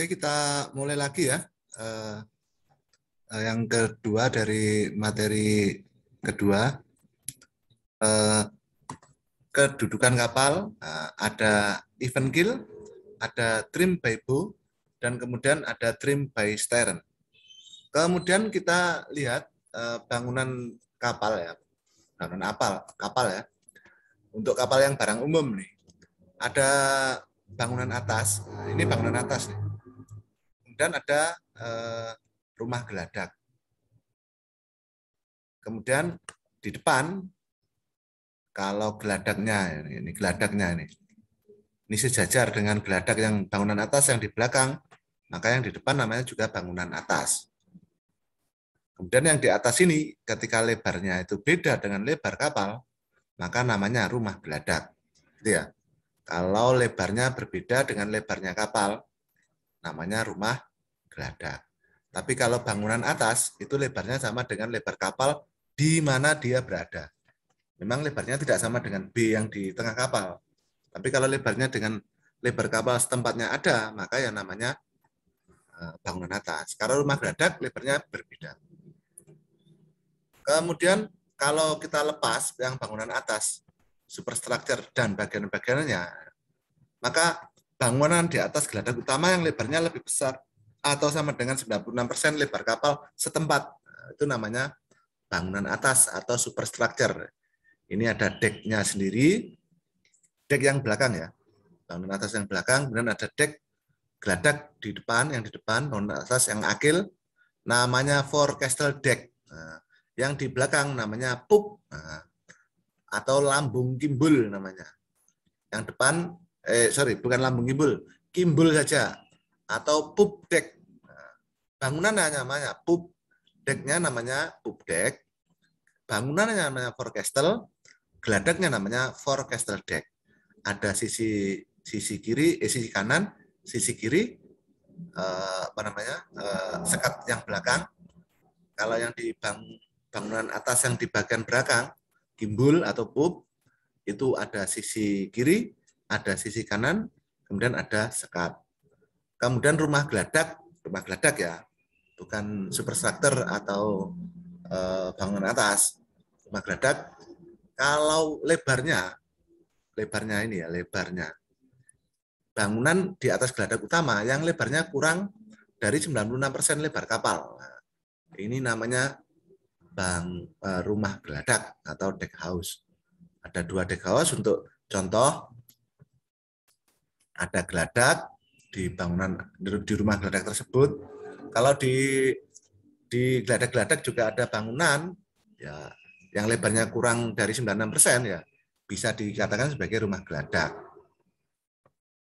Oke, kita mulai lagi ya. Eh, eh, yang kedua dari materi kedua, eh, kedudukan kapal, ada event kill, ada trim by bow, dan kemudian ada trim by stern. Kemudian kita lihat bangunan kapal ya, bangunan apal, kapal ya. Untuk kapal yang barang umum nih, ada bangunan atas, nah, ini bangunan atas nih Kemudian ada eh, rumah geladak. Kemudian di depan kalau geladaknya ini geladaknya ini ini sejajar dengan geladak yang bangunan atas yang di belakang maka yang di depan namanya juga bangunan atas kemudian yang di atas ini ketika lebarnya itu beda dengan lebar kapal maka namanya rumah geladak gitu ya kalau lebarnya berbeda dengan lebarnya kapal namanya rumah berada. Tapi kalau bangunan atas itu lebarnya sama dengan lebar kapal di mana dia berada. Memang lebarnya tidak sama dengan B yang di tengah kapal. Tapi kalau lebarnya dengan lebar kapal setempatnya ada, maka yang namanya eh, bangunan atas. Kalau rumah geradak lebarnya berbeda. Kemudian kalau kita lepas yang bangunan atas, superstructure dan bagian-bagiannya, maka bangunan di atas geladak utama yang lebarnya lebih besar atau sama dengan 96% lebar kapal setempat. Nah, itu namanya bangunan atas atau superstructure. Ini ada decknya sendiri, deck yang belakang ya. Bangunan atas yang belakang, kemudian ada deck geladak di depan, yang di depan, bangunan atas yang akil, namanya forecastle deck. Nah, yang di belakang namanya pup nah, atau lambung kimbul namanya. Yang depan, eh sorry, bukan lambung kimbul, kimbul saja atau pubdek. Nah, bangunan namanya pub, decknya namanya pubdek, bangunannya namanya forecastle, geladaknya namanya forecastle deck. Ada sisi sisi kiri, eh, sisi kanan, sisi kiri, eh, apa namanya eh, sekat yang belakang. Kalau yang di bang, bangunan atas yang di bagian belakang, gimbul atau pub, itu ada sisi kiri, ada sisi kanan, kemudian ada sekat. Kemudian rumah geladak, rumah geladak ya, bukan superstruktur atau e, bangunan atas. Rumah geladak kalau lebarnya lebarnya ini ya, lebarnya bangunan di atas geladak utama yang lebarnya kurang dari 96% lebar kapal. Nah, ini namanya bang eh, rumah geladak atau deck house. Ada dua deck house untuk contoh ada geladak, di bangunan di rumah geladak tersebut. Kalau di di geladak-geladak juga ada bangunan ya yang lebarnya kurang dari 96% ya bisa dikatakan sebagai rumah geladak.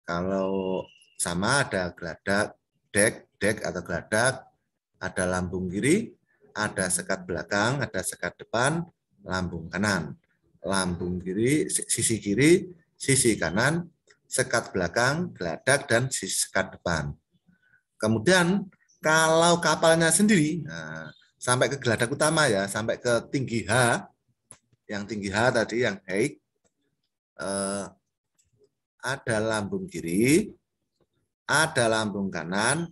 Kalau sama ada geladak dek, dek atau geladak, ada lambung kiri, ada sekat belakang, ada sekat depan, lambung kanan. Lambung kiri, sisi kiri, sisi kanan, sekat belakang, geladak, dan si sekat depan. Kemudian kalau kapalnya sendiri, nah, sampai ke geladak utama ya, sampai ke tinggi H, yang tinggi H tadi, yang H, eh, ada lambung kiri, ada lambung kanan,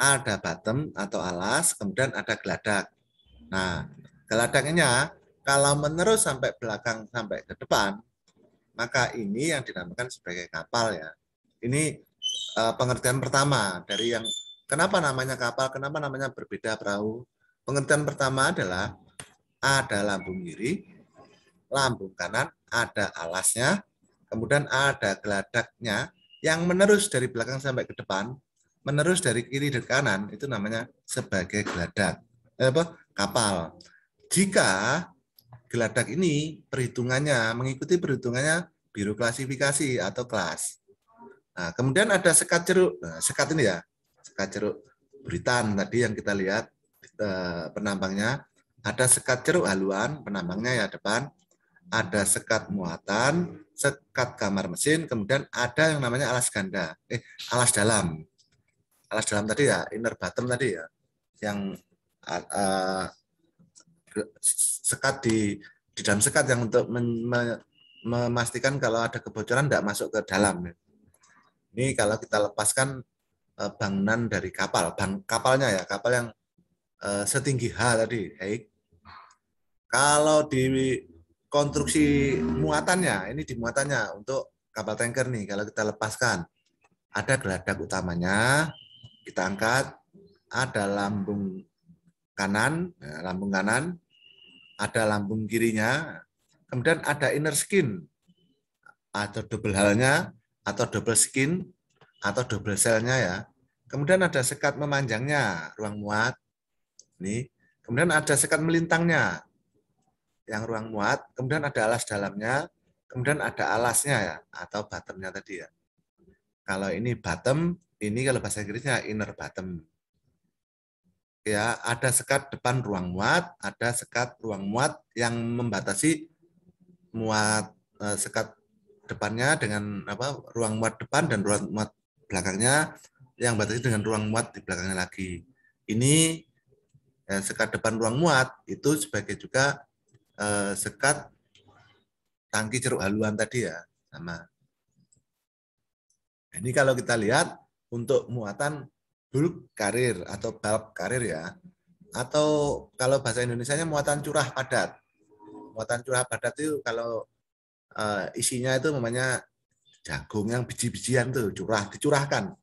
ada bottom atau alas, kemudian ada geladak. Nah, geladaknya kalau menerus sampai belakang sampai ke depan, maka ini yang dinamakan sebagai kapal ya. Ini uh, pengertian pertama dari yang kenapa namanya kapal, kenapa namanya berbeda perahu. Pengertian pertama adalah ada lambung kiri, lambung kanan, ada alasnya, kemudian ada geladaknya yang menerus dari belakang sampai ke depan, menerus dari kiri dan kanan itu namanya sebagai geladak. Eh, apa? Kapal. Jika geladak ini perhitungannya mengikuti perhitungannya biru klasifikasi atau kelas. Nah, kemudian ada sekat ceruk. Nah, sekat ini ya, sekat ceruk buritan tadi yang kita lihat eh, penampangnya. Ada sekat ceruk haluan, penambangnya ya depan. Ada sekat muatan, sekat kamar mesin, kemudian ada yang namanya alas ganda. Eh, alas dalam. Alas dalam tadi ya, inner bottom tadi ya. Yang uh, sekat di di dalam sekat yang untuk men, me, memastikan kalau ada kebocoran tidak masuk ke dalam. Ini kalau kita lepaskan eh, bangunan dari kapal, bang, kapalnya ya, kapal yang eh, setinggi H tadi, hey. Kalau di konstruksi muatannya, ini di muatannya untuk kapal tanker nih, kalau kita lepaskan, ada geladak utamanya, kita angkat, ada lambung kanan, ya, lambung kanan, ada lambung kirinya, kemudian ada inner skin atau double halnya atau double skin atau double selnya ya. Kemudian ada sekat memanjangnya, ruang muat. Ini. Kemudian ada sekat melintangnya, yang ruang muat. Kemudian ada alas dalamnya. Kemudian ada alasnya ya, atau bottomnya tadi ya. Kalau ini bottom, ini kalau bahasa Inggrisnya inner bottom ya ada sekat depan ruang muat, ada sekat ruang muat yang membatasi muat eh, sekat depannya dengan apa ruang muat depan dan ruang muat belakangnya yang batasi dengan ruang muat di belakangnya lagi. Ini eh, sekat depan ruang muat itu sebagai juga eh, sekat tangki ceruk haluan tadi ya sama. Ini kalau kita lihat untuk muatan bulk karir atau bulk karir ya atau kalau bahasa indonesia muatan curah padat muatan curah padat itu kalau uh, isinya itu namanya jagung yang biji-bijian tuh curah dicurahkan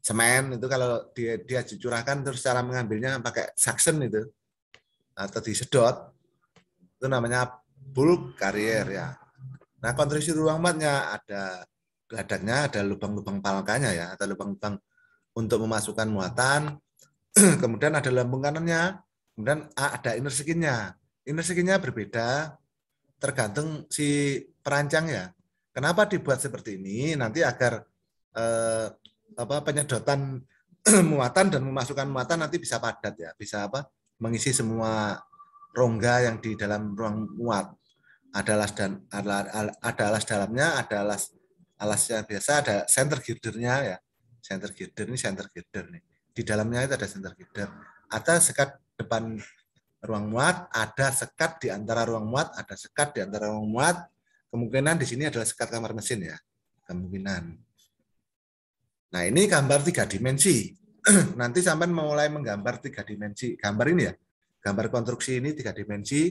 semen itu kalau dia dia dicurahkan terus cara mengambilnya pakai suction itu atau disedot itu namanya bulk karier ya nah kontribusi ruang matnya ada geladaknya ada lubang-lubang palkanya ya atau lubang-lubang untuk memasukkan muatan. kemudian ada lambung kanannya, kemudian A ada inner skinnya. Inner skinnya berbeda tergantung si perancang ya. Kenapa dibuat seperti ini? Nanti agar eh, apa penyedotan muatan dan memasukkan muatan nanti bisa padat ya, bisa apa? mengisi semua rongga yang di dalam ruang muat. Ada alas dan ada, ada alas dalamnya, ada alas alasnya biasa, ada center girdernya ya center girder ini center girder nih. Di dalamnya itu ada center girder. Ada sekat depan ruang muat, ada sekat di antara ruang muat, ada sekat di antara ruang muat. Kemungkinan di sini adalah sekat kamar mesin ya. Kemungkinan. Nah, ini gambar tiga dimensi. Nanti sampai mulai menggambar tiga dimensi. Gambar ini ya. Gambar konstruksi ini tiga dimensi.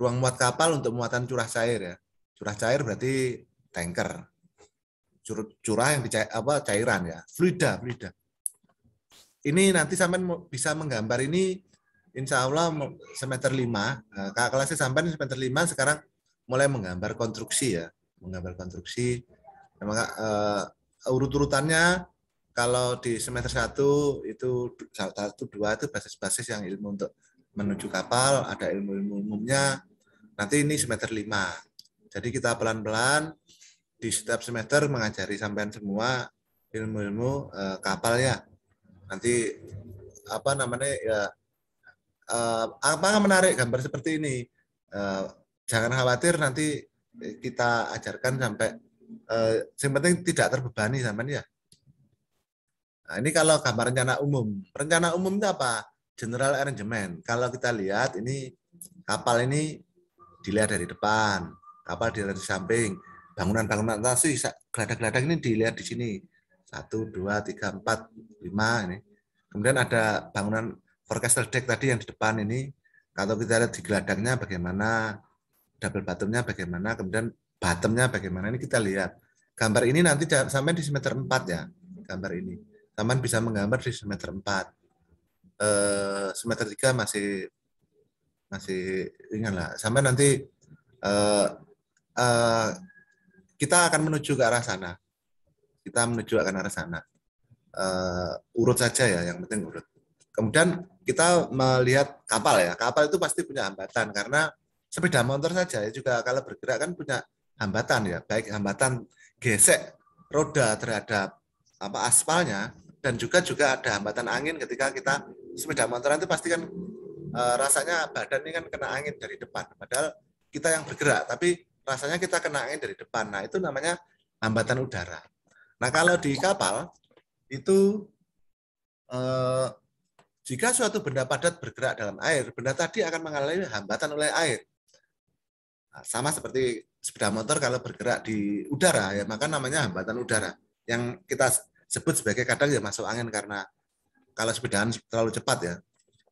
Ruang muat kapal untuk muatan curah cair ya. Curah cair berarti tanker curah yang dicair, apa cairan ya, fluida, fluida. Ini nanti sampean bisa menggambar ini insya Allah semester lima eh, kakak kelasnya sampean semester lima sekarang mulai menggambar konstruksi ya, menggambar konstruksi. Maka uh, eh, urut-urutannya kalau di semester satu itu satu dua itu basis-basis yang ilmu untuk menuju kapal, ada ilmu-ilmu umumnya. Nanti ini semester lima Jadi kita pelan-pelan di setiap semester mengajari sampean semua ilmu-ilmu e, kapal ya. Nanti apa namanya ya e, apa menarik gambar seperti ini. E, jangan khawatir nanti kita ajarkan sampai e, yang penting tidak terbebani sampean ya. Nah, ini kalau gambar rencana umum. Rencana umum itu apa? General arrangement. Kalau kita lihat ini kapal ini dilihat dari depan, kapal dilihat dari samping, bangunan-bangunan atas sih geladak-geladak ini dilihat di sini satu dua tiga empat lima ini kemudian ada bangunan forecastle deck tadi yang di depan ini kalau kita lihat di geladaknya bagaimana double bottomnya bagaimana kemudian bottomnya bagaimana ini kita lihat gambar ini nanti sampai di semester empat ya gambar ini taman bisa menggambar di semester empat. eh, semester tiga masih masih lah. sampai nanti eh, eh, kita akan menuju ke arah sana. Kita menuju ke arah sana. Uh, urut saja ya, yang penting urut. Kemudian kita melihat kapal ya. Kapal itu pasti punya hambatan karena sepeda motor saja ya juga kalau bergerak kan punya hambatan ya, baik hambatan gesek roda terhadap apa aspalnya dan juga juga ada hambatan angin ketika kita sepeda motor itu pasti kan e, rasanya badan ini kan kena angin dari depan padahal kita yang bergerak tapi rasanya kita kena angin dari depan. Nah, itu namanya hambatan udara. Nah, kalau di kapal itu eh, jika suatu benda padat bergerak dalam air, benda tadi akan mengalami hambatan oleh air. Nah, sama seperti sepeda motor kalau bergerak di udara ya maka namanya hambatan udara yang kita sebut sebagai kadang ya masuk angin karena kalau sepedaan terlalu cepat ya.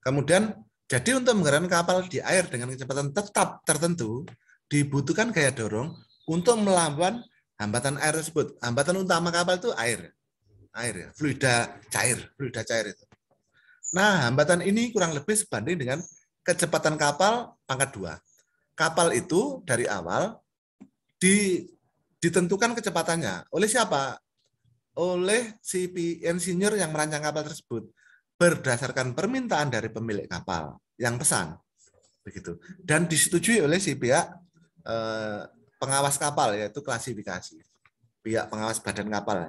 Kemudian jadi untuk menggerakkan kapal di air dengan kecepatan tetap tertentu, dibutuhkan gaya dorong untuk melawan hambatan air tersebut. Hambatan utama kapal itu air. Air ya, fluida cair, fluida cair itu. Nah, hambatan ini kurang lebih sebanding dengan kecepatan kapal pangkat dua Kapal itu dari awal di, ditentukan kecepatannya. Oleh siapa? Oleh si insinyur yang merancang kapal tersebut berdasarkan permintaan dari pemilik kapal yang pesan begitu dan disetujui oleh si pihak Eh, pengawas kapal yaitu klasifikasi pihak pengawas badan kapal eh,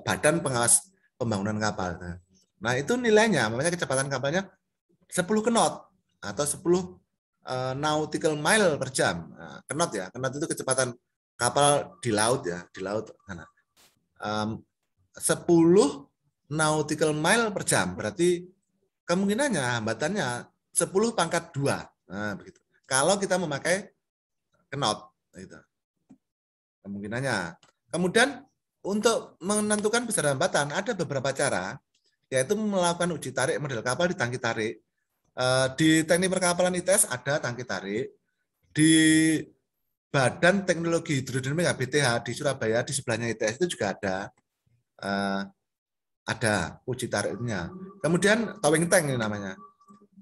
badan pengawas pembangunan kapal nah, nah itu nilainya makanya kecepatan kapalnya 10 knot atau 10 eh, nautical mile per jam nah, knot ya knot itu kecepatan kapal di laut ya di laut sana 10 nautical mile per jam berarti kemungkinannya hambatannya 10 pangkat 2 nah begitu kalau kita memakai Kenot, itu Kemungkinannya. Kemudian untuk menentukan besar hambatan ada beberapa cara, yaitu melakukan uji tarik model kapal di tangki tarik. Eh, di teknik perkapalan ITS ada tangki tarik. Di Badan Teknologi Hidrodinamik BTH di Surabaya di sebelahnya ITS itu juga ada eh, ada uji tariknya. Kemudian towing tank ini namanya.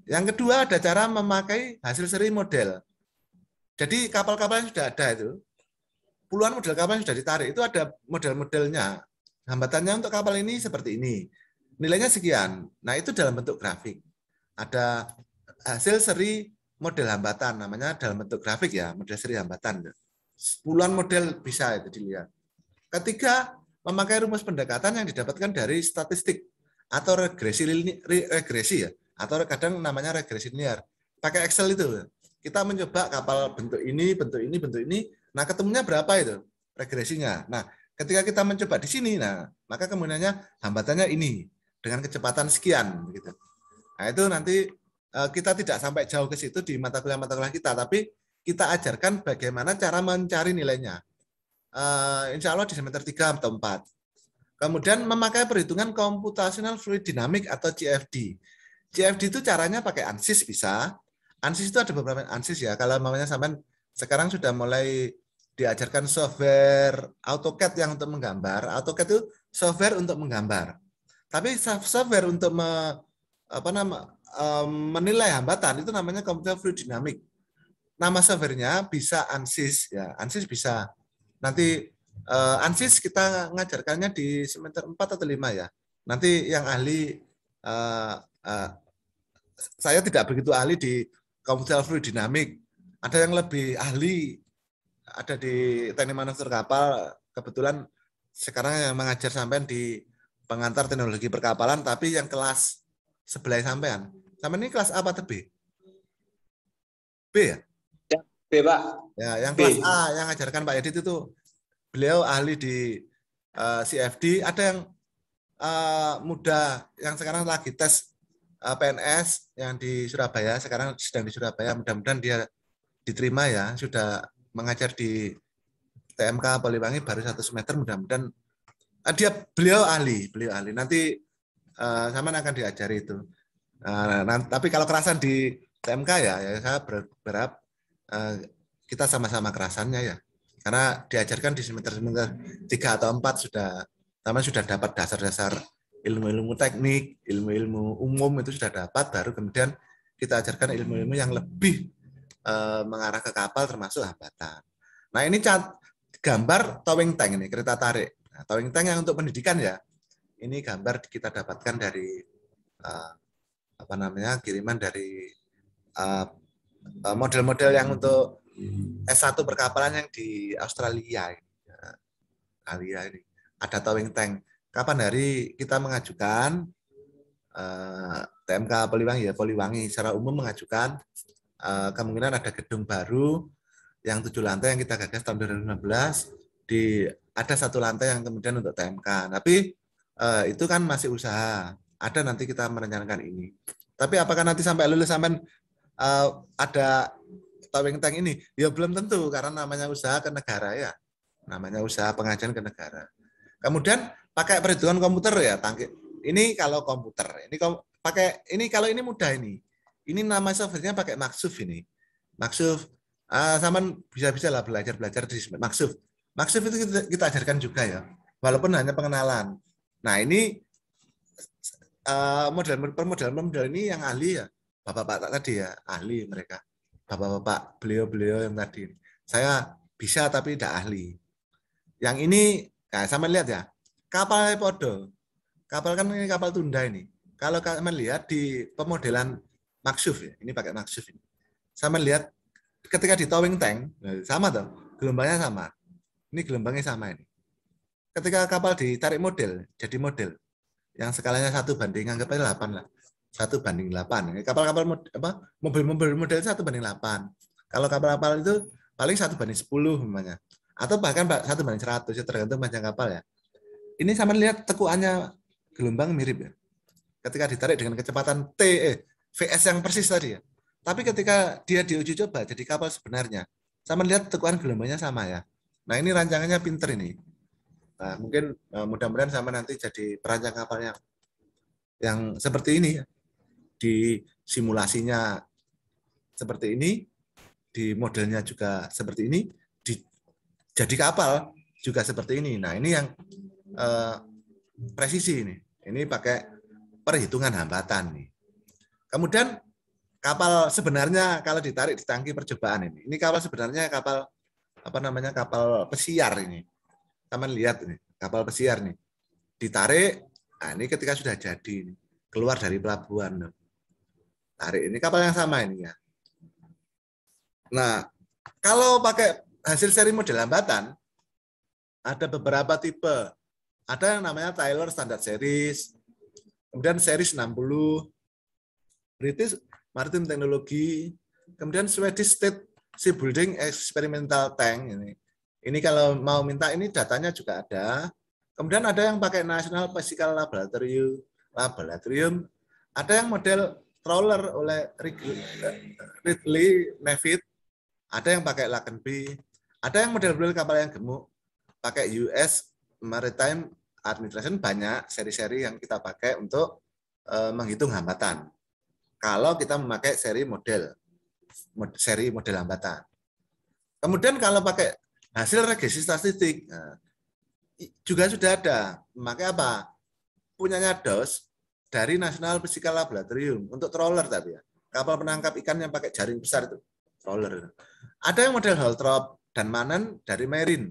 Yang kedua ada cara memakai hasil seri model. Jadi kapal-kapal yang sudah ada itu, puluhan model kapal yang sudah ditarik, itu ada model-modelnya. Hambatannya untuk kapal ini seperti ini. Nilainya sekian. Nah, itu dalam bentuk grafik. Ada hasil seri model hambatan, namanya dalam bentuk grafik ya, model seri hambatan. Puluhan model bisa itu dilihat. Ketiga, memakai rumus pendekatan yang didapatkan dari statistik atau regresi, regresi ya, atau kadang namanya regresi linear. Pakai Excel itu kita mencoba kapal bentuk ini, bentuk ini, bentuk ini, nah ketemunya berapa itu regresinya. Nah, ketika kita mencoba di sini, nah maka kemudiannya hambatannya ini dengan kecepatan sekian, begitu. Nah itu nanti eh, kita tidak sampai jauh ke situ di mata kuliah mata kuliah kita, tapi kita ajarkan bagaimana cara mencari nilainya. Eh, insya Allah di semester 3 atau 4. Kemudian memakai perhitungan komputasional fluid dynamic atau CFD. CFD itu caranya pakai ANSYS bisa, Ansys itu ada beberapa Ansys ya. Kalau namanya sampean sekarang sudah mulai diajarkan software AutoCAD yang untuk menggambar. AutoCAD itu software untuk menggambar. Tapi software untuk me, apa nama menilai hambatan itu namanya computer fluid dynamic. Nama softwarenya bisa ANSYS ya. ANSYS bisa. Nanti uh, eh, ANSYS kita ngajarkannya di semester 4 atau 5 ya. Nanti yang ahli uh, uh, saya tidak begitu ahli di komputer fluid dinamik. Ada yang lebih ahli, ada di teknik manufaktur kapal. Kebetulan sekarang yang mengajar sampean di pengantar teknologi perkapalan, tapi yang kelas sebelah sampean. Sama ini kelas apa atau B? B ya? ya B, Pak. Ya, yang B. kelas A yang mengajarkan Pak Yadit itu beliau ahli di uh, eh, CFD. Ada yang uh, muda yang sekarang lagi tes Eh, PNS yang di Surabaya sekarang sedang di Surabaya mudah-mudahan dia diterima ya sudah mengajar di TMK Poliwangi baru satu semester mudah-mudahan eh, dia beliau ahli beliau ahli nanti uh, eh, sama akan diajari itu uh, nah, tapi kalau kerasan di TMK ya, ya saya berharap uh, kita sama-sama kerasannya ya karena diajarkan di semester semester tiga atau empat sudah sama sudah dapat dasar-dasar ilmu-ilmu teknik, ilmu-ilmu umum itu sudah dapat, baru kemudian kita ajarkan ilmu-ilmu yang lebih e, mengarah ke kapal termasuk hambatan. Nah ini cat, gambar towing tank ini, kereta tarik. Nah, towing tank yang untuk pendidikan ya. Ini gambar kita dapatkan dari e, apa namanya kiriman dari eh, model-model yang untuk S1 perkapalan yang di Australia. Nah, Australia ini. Ada towing tank kapan hari kita mengajukan uh, eh, TMK Poliwangi ya Poliwangi secara umum mengajukan uh, kemungkinan ada gedung baru yang tujuh lantai yang kita gagas tahun 2016 di ada satu lantai yang kemudian untuk TMK tapi uh, itu kan masih usaha ada nanti kita merencanakan ini tapi apakah nanti sampai lulus sampai uh, ada tawing tank ini ya belum tentu karena namanya usaha ke negara ya namanya usaha pengajian ke negara kemudian pakai perhitungan komputer ya tangki ini kalau komputer ini kom pakai ini kalau ini mudah ini ini nama softwarenya pakai maksuf ini maksuf uh, eh, sama bisa-bisa lah belajar belajar di maksuf maksuf itu kita, kita ajarkan juga ya walaupun hanya pengenalan nah ini uh, model per model ini yang ahli ya bapak-bapak tadi ya ahli mereka bapak-bapak beliau-beliau yang tadi saya bisa tapi tidak ahli yang ini nah sama lihat ya kapal podo. Kapal kan ini kapal tunda ini. Kalau kalian lihat di pemodelan maksuf ya, ini pakai maksuf ini. Sama lihat ketika di towing tank, nah, sama tuh, gelombangnya sama. Ini gelombangnya sama ini. Ketika kapal ditarik model, jadi model. Yang skalanya satu banding, anggap aja 8 lah. Satu banding 8. Kapal-kapal apa mobil-mobil model satu banding 8. Kalau kapal-kapal itu paling satu banding 10 umpamanya. Atau bahkan satu banding 100, ya tergantung panjang kapal ya ini sama lihat tekuannya gelombang mirip ya. Ketika ditarik dengan kecepatan T, eh, VS yang persis tadi ya. Tapi ketika dia diuji coba jadi kapal sebenarnya, sama lihat tekuan gelombangnya sama ya. Nah ini rancangannya pinter ini. Nah, mungkin eh, mudah-mudahan sama nanti jadi perancang kapal yang yang seperti ini ya. Di simulasinya seperti ini, di modelnya juga seperti ini, di jadi kapal juga seperti ini. Nah ini yang Eh, presisi ini. Ini pakai perhitungan hambatan nih. Kemudian kapal sebenarnya kalau ditarik di tangki percobaan ini. Ini kapal sebenarnya kapal apa namanya kapal pesiar ini. Taman lihat ini, kapal pesiar nih. Ditarik, nah ini ketika sudah jadi ini. Keluar dari pelabuhan. Tarik ini kapal yang sama ini ya. Nah, kalau pakai hasil seri model hambatan, ada beberapa tipe ada yang namanya Tyler Standard Series, kemudian Series 60, British Martin Technology, kemudian Swedish State Sea Building Experimental Tank ini. Ini kalau mau minta ini datanya juga ada. Kemudian ada yang pakai National Physical Laboratorium, Laboratorium. Ada yang model trawler oleh eh, Ridley Nevitt. Ada yang pakai Lakenby. Ada yang model-model kapal yang gemuk pakai US Maritime administration kan banyak seri-seri yang kita pakai untuk eh, menghitung hambatan. Kalau kita memakai seri model, seri model hambatan. Kemudian kalau pakai hasil regresi statistik nah, juga sudah ada. Memakai apa? Punyanya DOS dari National Physical Laboratorium untuk trawler tapi ya. Kapal penangkap ikan yang pakai jaring besar itu, troller. Ada yang model Holtrop dan Manen dari Marin.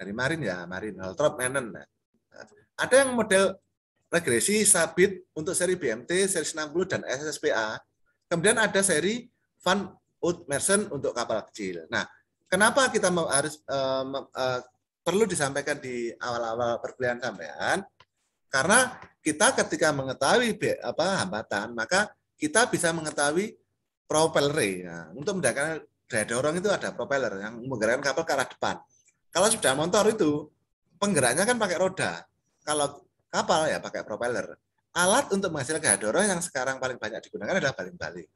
dari Marin ya, Marin Holtrop Manen Nah. Ada yang model regresi sabit untuk seri BMT, seri 60 dan SSPA. Kemudian ada seri Van Oud-Mersen untuk kapal kecil. Nah, kenapa kita harus um, uh, perlu disampaikan di awal-awal perkuliahan sampean? Karena kita ketika mengetahui apa hambatan, maka kita bisa mengetahui propeller. Nah, untuk mendapatkan daya dorong itu ada propeller yang menggerakkan kapal ke arah depan. Kalau sudah motor itu penggeraknya kan pakai roda. Kalau kapal ya pakai propeller. Alat untuk menghasilkan hadoro yang sekarang paling banyak digunakan adalah baling-baling.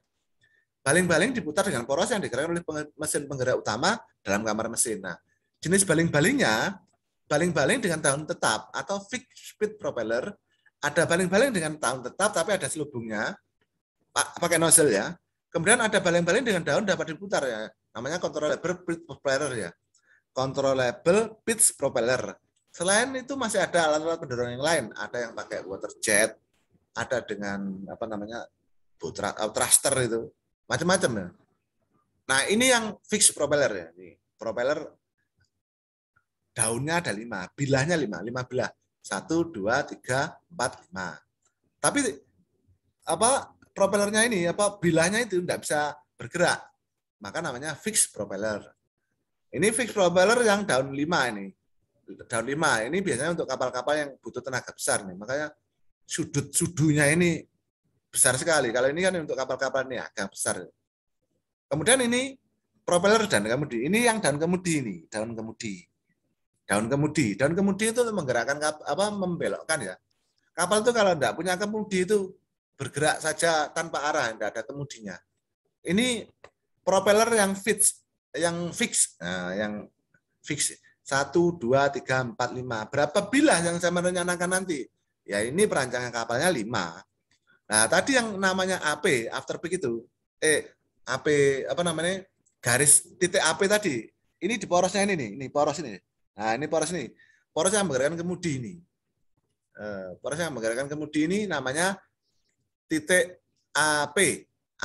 Baling-baling diputar dengan poros yang digerakkan oleh mesin penggerak utama dalam kamar mesin. Nah, jenis baling-balingnya, baling-baling dengan tahun tetap atau fixed speed propeller, ada baling-baling dengan tahun tetap tapi ada selubungnya, pakai nozzle ya. Kemudian ada baling-baling dengan daun dapat diputar ya, namanya controllable pitch propeller ya. Controllable pitch propeller Selain itu masih ada alat-alat pendorong yang lain. Ada yang pakai water jet, ada dengan apa namanya butra, eh, thruster itu, macam-macam ya. Nah ini yang fix propeller ya. Ini propeller daunnya ada lima, bilahnya lima, lima bilah. Satu, dua, tiga, empat, lima. Tapi apa propellernya ini apa bilahnya itu tidak bisa bergerak maka namanya fixed propeller ini fixed propeller yang daun lima ini daun lima ini biasanya untuk kapal-kapal yang butuh tenaga besar nih makanya sudut sudunya ini besar sekali kalau ini kan untuk kapal-kapal ini agak besar kemudian ini propeller dan kemudi ini yang daun kemudi ini daun kemudi daun kemudi daun kemudi itu menggerakkan apa membelokkan ya kapal itu kalau tidak punya kemudi itu bergerak saja tanpa arah tidak ada kemudinya ini propeller yang fix yang fix nah, yang fix satu dua tiga empat lima Berapa bilah yang saya merencanakan nanti? Ya ini perancangan kapalnya lima Nah tadi yang namanya AP, after peak itu, eh AP apa namanya garis titik AP tadi, ini di porosnya ini nih, ini poros ini. Nah ini poros ini, poros yang menggerakkan kemudi ini. Eh, poros yang menggerakkan kemudi ini namanya titik AP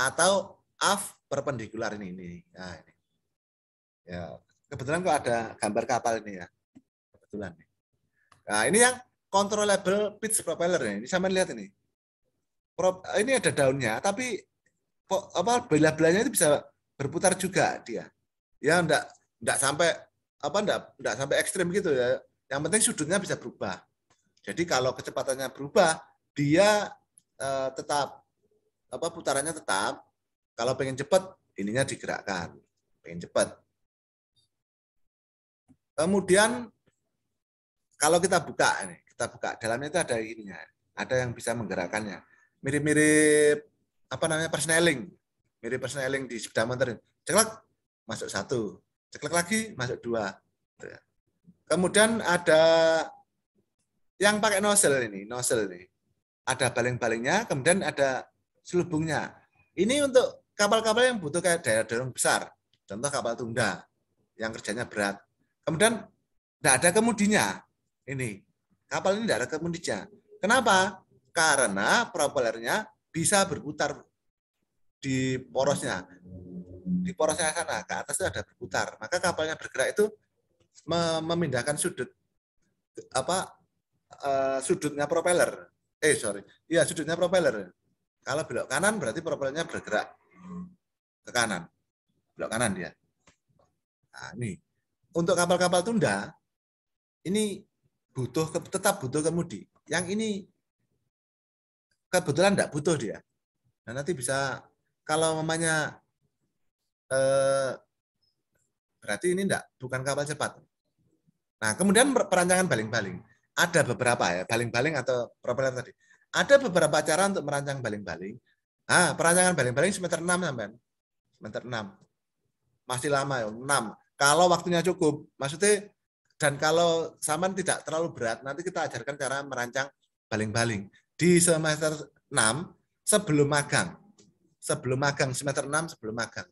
atau af perpendikular ini. ini. Nah, ini. Ya, Kebetulan kok ada gambar kapal ini ya. Kebetulan. Nah, ini yang controllable pitch propeller ini. Ini sama lihat ini. Ini ada daunnya, tapi apa belah-belahnya itu bisa berputar juga dia. Ya enggak enggak sampai apa enggak enggak sampai ekstrim gitu ya. Yang penting sudutnya bisa berubah. Jadi kalau kecepatannya berubah, dia eh, tetap apa putarannya tetap. Kalau pengen cepat, ininya digerakkan. Pengen cepat, Kemudian kalau kita buka ini, kita buka dalamnya itu ada ininya, ada yang bisa menggerakkannya. Mirip-mirip apa namanya persneling, mirip persneling di sepeda motor. Ceklek masuk satu, ceklek lagi masuk dua. Gitu ya. Kemudian ada yang pakai nozzle ini, nozzle ini. Ada baling-balingnya, kemudian ada selubungnya. Ini untuk kapal-kapal yang butuh kayak daya dorong besar. Contoh kapal tunda yang kerjanya berat Kemudian tidak ada kemudinya. Ini kapal ini tidak ada kemudinya. Kenapa? Karena propellernya bisa berputar di porosnya. Di porosnya sana ke atas itu ada berputar. Maka kapalnya bergerak itu memindahkan sudut apa uh, sudutnya propeller. Eh sorry, ya sudutnya propeller. Kalau belok kanan berarti propellernya bergerak ke kanan. Belok kanan dia. Nah, ini untuk kapal-kapal tunda ini butuh tetap butuh kemudi. Yang ini kebetulan tidak butuh dia. Nah, nanti bisa kalau mamanya eh, berarti ini enggak bukan kapal cepat. Nah, kemudian perancangan baling-baling. Ada beberapa ya, baling-baling atau propeller tadi. Ada beberapa cara untuk merancang baling-baling. Ah, perancangan baling-baling semester 6 sampai semester 6. Masih lama ya, 6 kalau waktunya cukup, maksudnya dan kalau saman tidak terlalu berat, nanti kita ajarkan cara merancang baling-baling. Di semester 6 sebelum magang. Sebelum magang semester 6 sebelum magang.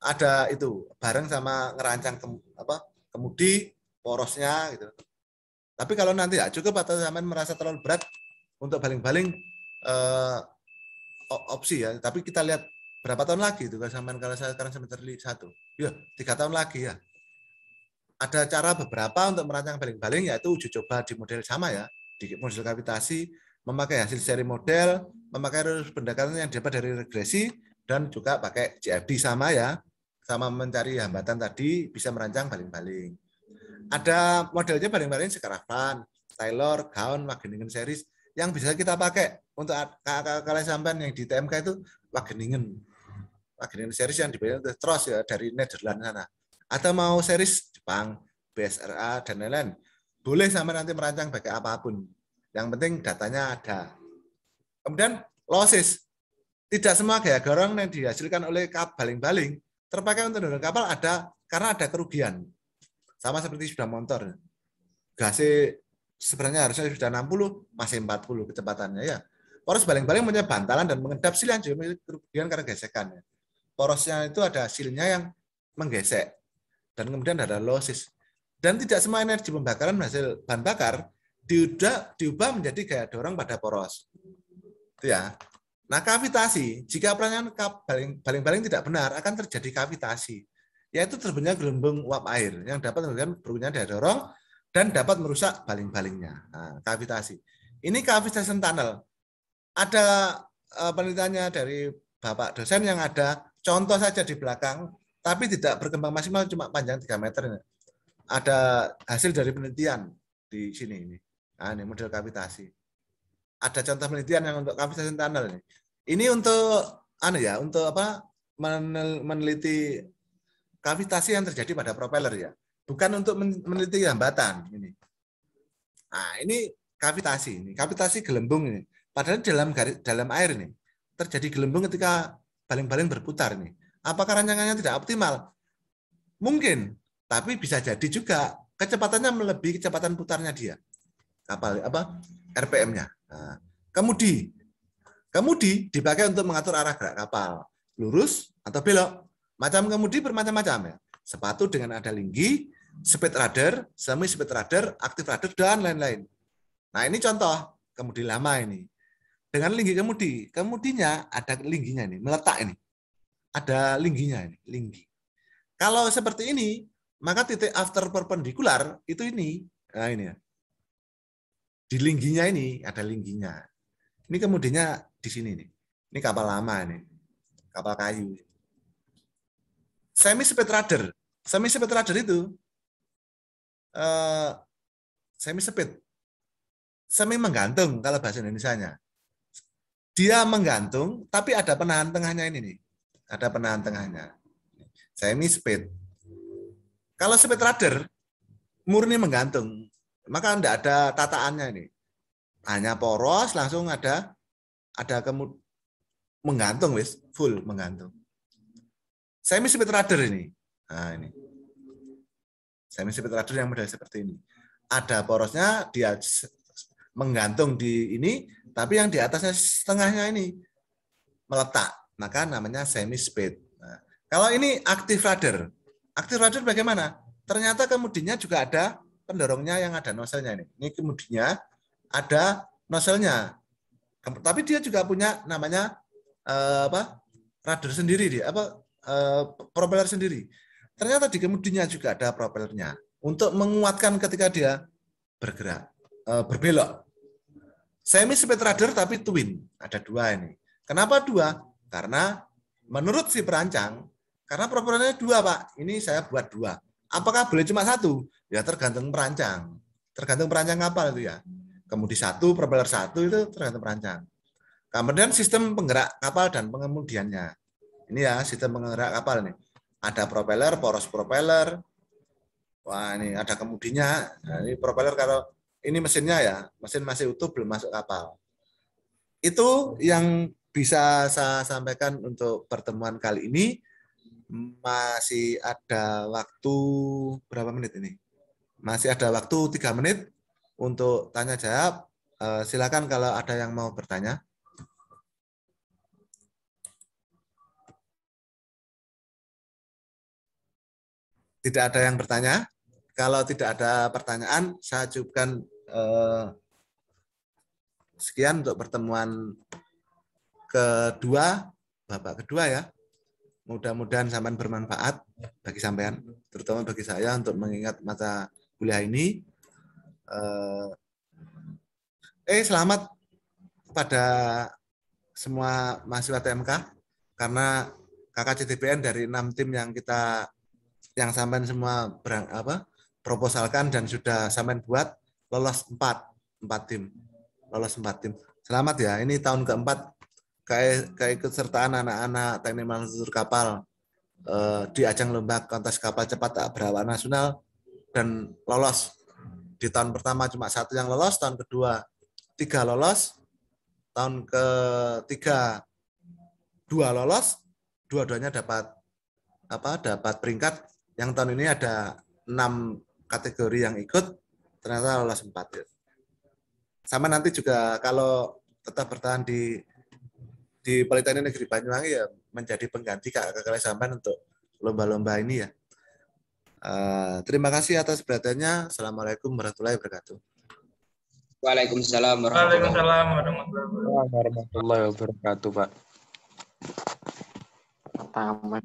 Ada itu bareng sama ngerancang ke, apa? kemudi porosnya gitu. Tapi kalau nanti ya cukup atau saman merasa terlalu berat untuk baling-baling eh, opsi ya. Tapi kita lihat berapa tahun lagi itu kalau sampean kalau saya sekarang semester satu ya tiga tahun lagi ya ada cara beberapa untuk merancang baling-baling yaitu uji coba di model sama ya di model kapitasi, memakai hasil seri model memakai rumus pendekatan yang dapat dari regresi dan juga pakai JFD sama ya sama mencari hambatan tadi bisa merancang baling-baling ada modelnya baling-baling sekarafan Taylor, Gaun, Wageningen series yang bisa kita pakai untuk kalian sampean yang di TMK itu Wageningen ini series yang dibayar terus ya dari Netherlands sana. Atau mau series Jepang, BSRA dan lain-lain. Boleh sama nanti merancang pakai apapun. Yang penting datanya ada. Kemudian losses. Tidak semua gaya gorong yang dihasilkan oleh baling-baling terpakai untuk dorong kapal ada karena ada kerugian. Sama seperti sudah motor. Gasi sebenarnya harusnya sudah 60 masih 40 kecepatannya ya. Poros baling-baling punya bantalan dan mengendap silang juga kerugian karena gesekan. Ya porosnya itu ada hasilnya yang menggesek dan kemudian ada losis dan tidak semua energi pembakaran hasil bahan bakar diubah, diubah menjadi gaya dorong pada poros itu ya nah kavitasi jika peranan baling-baling tidak benar akan terjadi kavitasi yaitu terbentuknya gelembung uap air yang dapat memberikan berubahnya daya dorong dan dapat merusak baling-balingnya nah, kavitasi ini kavitasi tunnel ada eh, penelitiannya dari bapak dosen yang ada contoh saja di belakang, tapi tidak berkembang maksimal cuma panjang 3 meter. Ada hasil dari penelitian di sini ini. Nah, ini model kapitasi. Ada contoh penelitian yang untuk kapitasi tunnel ini. Ini untuk anu ya, untuk apa? meneliti kavitasi yang terjadi pada propeller ya. Bukan untuk meneliti hambatan ini. Nah, ini kavitasi ini, kavitasi gelembung ini. Padahal dalam dalam air ini terjadi gelembung ketika baling-baling berputar nih. Apakah rancangannya tidak optimal? Mungkin, tapi bisa jadi juga kecepatannya melebihi kecepatan putarnya dia. Kapal apa? RPM-nya. Nah, kemudi. Kemudi dipakai untuk mengatur arah gerak kapal, lurus atau belok. Macam kemudi bermacam-macam ya. Sepatu dengan ada linggi, speed radar, semi speed radar, aktif radar dan lain-lain. Nah, ini contoh kemudi lama ini dengan linggi kemudi. Kemudinya ada lingginya ini, meletak ini. Ada lingginya ini, linggi. Kalau seperti ini, maka titik after perpendicular itu ini. Nah ini ya. Di lingginya ini ada lingginya. Ini kemudinya di sini nih. Ini kapal lama ini. Kapal kayu. Semi speed radar. Semi speed radar itu eh, semi speed. Semi menggantung kalau bahasa Indonesia-nya dia menggantung, tapi ada penahan tengahnya ini nih. Ada penahan tengahnya. Saya ini speed. Kalau speed rider, murni menggantung. Maka tidak ada tataannya ini. Hanya poros, langsung ada ada kemu menggantung wis full menggantung. Semi speed rider ini. Nah, ini. Semi speed rider yang model seperti ini. Ada porosnya dia menggantung di ini, tapi yang di atasnya setengahnya ini meletak, maka namanya semi speed. Nah, kalau ini aktif rudder, aktif rudder bagaimana? Ternyata kemudinya juga ada pendorongnya yang ada nozzle ini. Ini kemudinya ada nozzle Tapi dia juga punya namanya eh, apa? rudder sendiri dia apa eh, propeller sendiri. Ternyata di kemudinya juga ada propellernya untuk menguatkan ketika dia bergerak. Eh, berbelok. Semi speed radar tapi twin. Ada dua ini. Kenapa dua? Karena menurut si perancang, karena proposalnya dua Pak. Ini saya buat dua. Apakah boleh cuma satu? Ya tergantung perancang. Tergantung perancang kapal itu ya. Kemudi satu, propeller satu itu tergantung perancang. Kemudian sistem penggerak kapal dan pengemudiannya. Ini ya sistem penggerak kapal nih. Ada propeller, poros propeller. Wah ini ada kemudinya. Nah, ini propeller kalau ini mesinnya ya, mesin masih utuh belum masuk kapal. Itu yang bisa saya sampaikan untuk pertemuan kali ini. Masih ada waktu berapa menit ini? Masih ada waktu tiga menit untuk tanya jawab. Eh, silakan kalau ada yang mau bertanya. Tidak ada yang bertanya? Kalau tidak ada pertanyaan, saya cukupkan Eh, sekian untuk pertemuan kedua bapak kedua ya mudah-mudahan sampean bermanfaat bagi sampean terutama bagi saya untuk mengingat mata kuliah ini eh, eh selamat pada semua mahasiswa TMK karena KKCTBN dari enam tim yang kita yang sampean semua berang, apa proposalkan dan sudah sampean buat lolos empat empat tim. Lolos empat tim. Selamat ya, ini tahun keempat kayak keikutsertaan anak-anak teknik manajer kapal eh, di ajang lomba kontes kapal cepat tak nasional dan lolos. Di tahun pertama cuma satu yang lolos, tahun kedua tiga lolos, tahun ketiga dua lolos, dua-duanya dapat apa dapat peringkat. Yang tahun ini ada enam kategori yang ikut, ternyata lolos empat ya. sama nanti juga kalau tetap bertahan di di Politeknik Negeri Banyuwangi ya menjadi pengganti Kak Kakak Sampan untuk lomba-lomba ini ya. Uh, terima kasih atas perhatiannya. Assalamualaikum warahmatullahi wabarakatuh. Waalaikumsalam warahmatullahi wabarakatuh, Pak. Pertama,